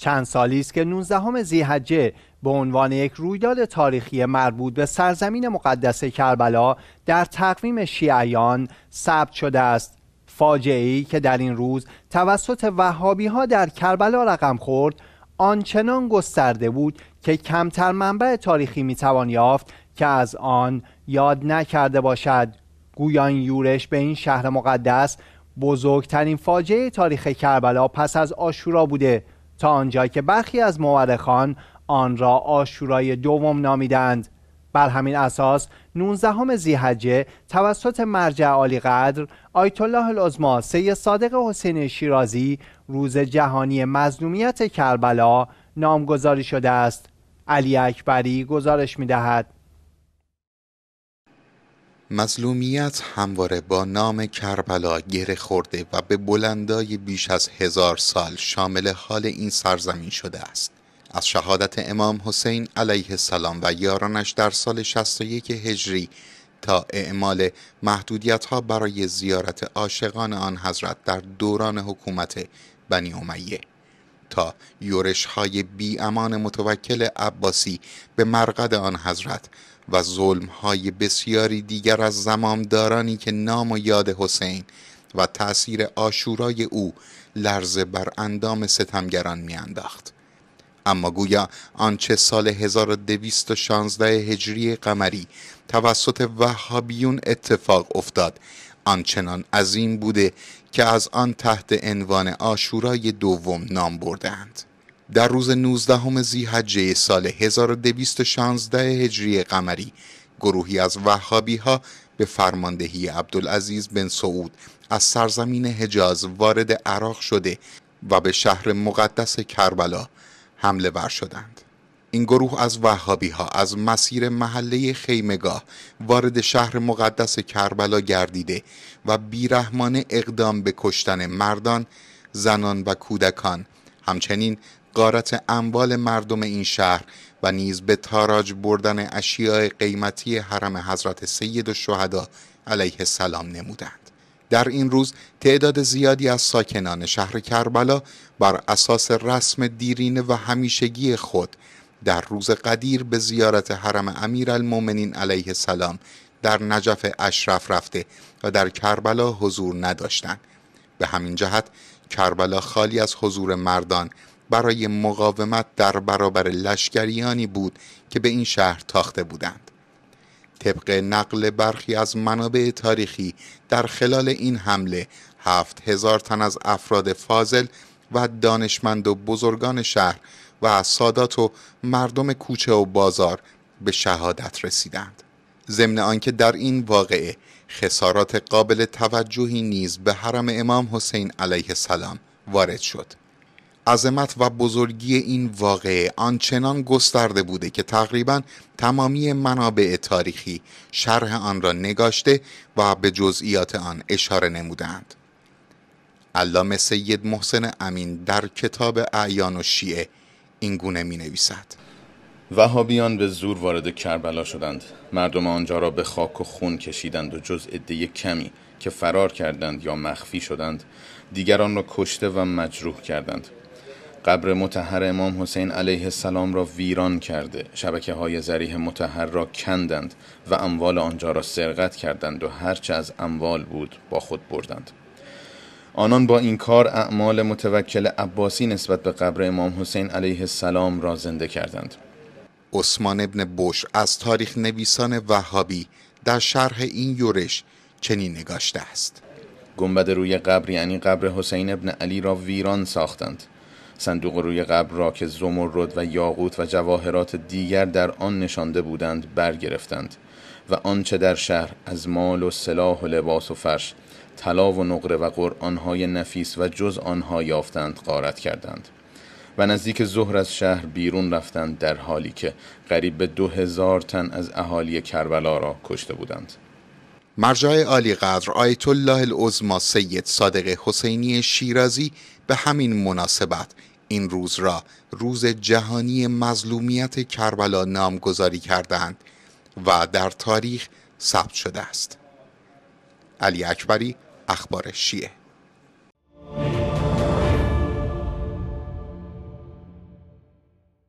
چند سالی است که 19 زیحجه به عنوان یک رویداد تاریخی مربوط به سرزمین مقدس کربلا در تقویم شیعیان ثبت شده است فاجعه ای که در این روز توسط وهابی ها در کربلا رقم خورد آنچنان گسترده بود که کمتر منبع تاریخی میتوان یافت که از آن یاد نکرده باشد گویان یورش به این شهر مقدس بزرگترین فاجعه تاریخ کربلا پس از آشورا بوده تا آنجا که برخی از مورخان آن را آشورای دوم نامیدند بر همین اساس 19 زیحجه توسط مرجع عالی قدر آیت الله العظما سی صادق حسین شیرازی روز جهانی مظلومیت کربلا نامگذاری شده است علی اکبری گزارش می دهد مظلومیت همواره با نام کربلا گره خورده و به بلندای بیش از هزار سال شامل حال این سرزمین شده است از شهادت امام حسین علیه السلام و یارانش در سال 61 هجری تا اعمال محدودیت ها برای زیارت عاشقان آن حضرت در دوران حکومت بنی امیه تا یورش های بی امان متوکل عباسی به مرقد آن حضرت و ظلم های بسیاری دیگر از زمامدارانی که نام و یاد حسین و تأثیر آشورای او لرزه بر اندام ستمگران میانداخت. اما گویا آنچه سال 1216 هجری قمری توسط وهابیون اتفاق افتاد آنچنان عظیم بوده که از آن تحت عنوان آشورای دوم نام بردهاند. در روز 19 زیحجه سال 1216 هجری قمری گروهی از وحابی ها به فرماندهی عبدالعزیز بن سعود از سرزمین حجاز وارد عراق شده و به شهر مقدس کربلا حمله ور شدند. این گروه از وحابی ها از مسیر محله خیمگاه وارد شهر مقدس کربلا گردیده و بیرحمانه اقدام به کشتن مردان، زنان و کودکان همچنین قارت اموال مردم این شهر و نیز به تاراج بردن اشیاء قیمتی حرم حضرت سید و شهدا علیه السلام نمودند. در این روز تعداد زیادی از ساکنان شهر کربلا بر اساس رسم دیرینه و همیشگی خود در روز قدیر به زیارت حرم امیرالمؤمنین علیه السلام در نجف اشرف رفته و در کربلا حضور نداشتند به همین جهت کربلا خالی از حضور مردان برای مقاومت در برابر لشکریانی بود که به این شهر تاخته بودند طبق نقل برخی از منابع تاریخی در خلال این حمله هفت هزار تن از افراد فاضل و دانشمند و بزرگان شهر و سادات و مردم کوچه و بازار به شهادت رسیدند ضمن آنکه در این واقعه خسارات قابل توجهی نیز به حرم امام حسین علیه السلام وارد شد عظمت و بزرگی این واقعه آنچنان گسترده بوده که تقریبا تمامی منابع تاریخی شرح آن را نگاشته و به جزئیات آن اشاره نمودند علامه سید محسن امین در کتاب اعیان و شیعه این گونه می نویسد وهابیان به زور وارد کربلا شدند مردم آنجا را به خاک و خون کشیدند و جز عده کمی که فرار کردند یا مخفی شدند دیگران را کشته و مجروح کردند قبر متحر امام حسین علیه السلام را ویران کرده شبکه های زریح متحر را کندند و اموال آنجا را سرقت کردند و هرچه از اموال بود با خود بردند آنان با این کار اعمال متوکل عباسی نسبت به قبر امام حسین علیه السلام را زنده کردند عثمان ابن بوش از تاریخ نویسان وهابی در شرح این یورش چنین نگاشته است گنبد روی قبر یعنی قبر حسین ابن علی را ویران ساختند صندوق روی قبر را که زمرد و یاقوت و جواهرات دیگر در آن نشانده بودند برگرفتند و آنچه در شهر از مال و سلاح و لباس و فرش طلا و نقره و قرآنهای نفیس و جز آنها یافتند غارت کردند و نزدیک ظهر از شهر بیرون رفتند در حالی که قریب به دو هزار تن از اهالی کربلا را کشته بودند مرجع عالی قدر آیت الله العظما سید صادق حسینی شیرازی به همین مناسبت این روز را روز جهانی مظلومیت کربلا نامگذاری کردند و در تاریخ ثبت شده است. علی اکبری اخبار شیعه